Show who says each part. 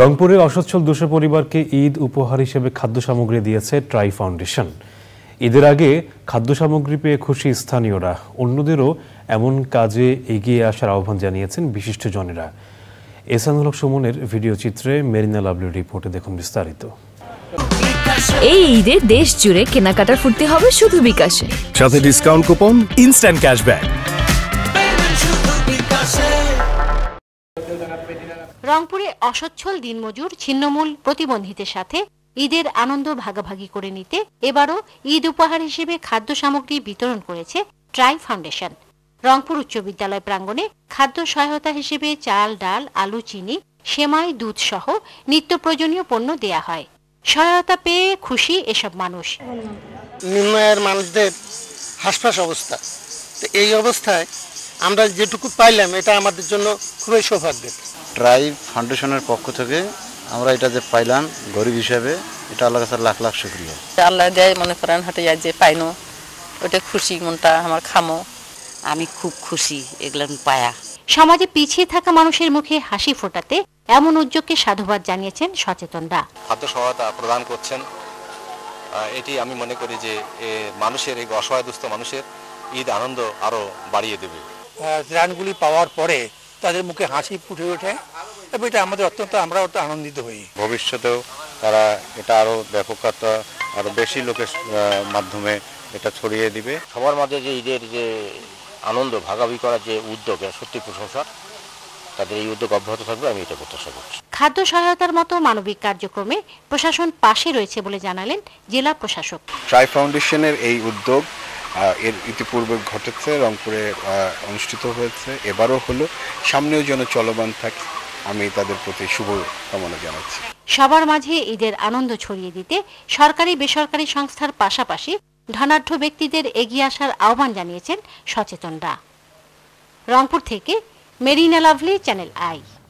Speaker 1: রংপুরে অসচ্ছল দুশো পরিবারকে ঈদ উপহার হিসেবে খাদ্য সামগ্রী দিয়েছে ট্রাই ফাউন্ডেশন ঈদের আগে খাদ্য সামগ্রী পেয়ে খুশি স্থানীয়রা অন্যদেরও এমন কাজে এগিয়ে আসার আহ্বান জানিয়েছেন বিশিষ্টজনেরা জনেরা এসানুলক সুমনের ভিডিও চিত্রে মেরিনা লাভলির রিপোর্টে দেখুন বিস্তারিত এই ঈদে দেশ জুড়ে কেনাকাটার ফুটতে হবে শুধু বিকাশে সাথে ডিসকাউন্ট কুপন ইনস্ট্যান্ট ক্যাশব্যাক রংপুরে অসচ্ছল দিনমজুর ছিন্নমূল প্রতিবন্ধীদের সাথে ঈদের আনন্দ ভাগাভাগি করে নিতে এবারও ঈদ উপহার হিসেবে খাদ্য সামগ্রী বিতরণ করেছে ট্রাই ফাউন্ডেশন রংপুর উচ্চ বিদ্যালয় প্রাঙ্গণে খাদ্য সহায়তা হিসেবে চাল ডাল আলু চিনি সেমাই দুধ সহ নিত্য প্রয়োজনীয় পণ্য দেয়া হয় সহায়তা পেয়ে খুশি এসব মানুষ নিম্ন মানুষদের হাসপাস অবস্থা তো এই অবস্থায় আমরা যেটুকু পাইলাম এটা আমাদের জন্য খুবই সৌভাগ্যের ট্রাইব ফাউন্ডেশনের পক্ষ থেকে আমরা এটা যে পাইলাম গরিব হিসাবে এটা আল্লাহ কাছে লাখ লাখ শুক্রিয়া আল্লাহ দেয় মনে করেন হাটে যায় যে পাইনো ওটা খুশি মনটা আমার খামো আমি খুব খুশি এগুলো পায়া সমাজে পিছিয়ে থাকা মানুষের মুখে হাসি ফোটাতে এমন উদ্যোগকে সাধুবাদ জানিয়েছেন সচেতনরা খাদ্য সহায়তা প্রদান করছেন এটি আমি মনে করি যে মানুষের এই অসহায় দুস্থ মানুষের ঈদ আনন্দ আরও বাড়িয়ে দেবে হ্যাঁ, ত্রাণগুলি পাওয়ার পরে তাদের মুখে হাসি ফুটে ওঠে এবং এটা আমাদের অত্যন্ত আমরা অত আনন্দিত হই ভবিষ্যতেও তারা এটা আরও ব্যাপকতা আরও বেশি লোকের মাধ্যমে এটা ছড়িয়ে দিবে সবার মাঝে যে ঈদের যে আনন্দ ভাগাভাগি করার যে উদ্যোগ সত্যি প্রশংসা তাদের এই উদ্যোগ অব্যাহত থাকবে আমি এটা প্রত্যাশা করছি খাদ্য সহায়তার মতো মানবিক কার্যক্রমে প্রশাসন পাশে রয়েছে বলে জানালেন জেলা প্রশাসক ট্রাই ফাউন্ডেশনের এই উদ্যোগ এর ইতিপূর্বে ঘটেছে রংপুরে অনুষ্ঠিত হয়েছে এবারও হলো সামনেও যেন চলমান থাকে আমি তাদের প্রতি শুভ কামনা জানাচ্ছি সবার মাঝে ঈদের আনন্দ ছড়িয়ে দিতে সরকারি বেসরকারি সংস্থার পাশাপাশি ধনাঢ্য ব্যক্তিদের এগিয়ে আসার আহ্বান জানিয়েছেন সচেতনরা রংপুর থেকে মেরিনা লাভলি চ্যানেল আই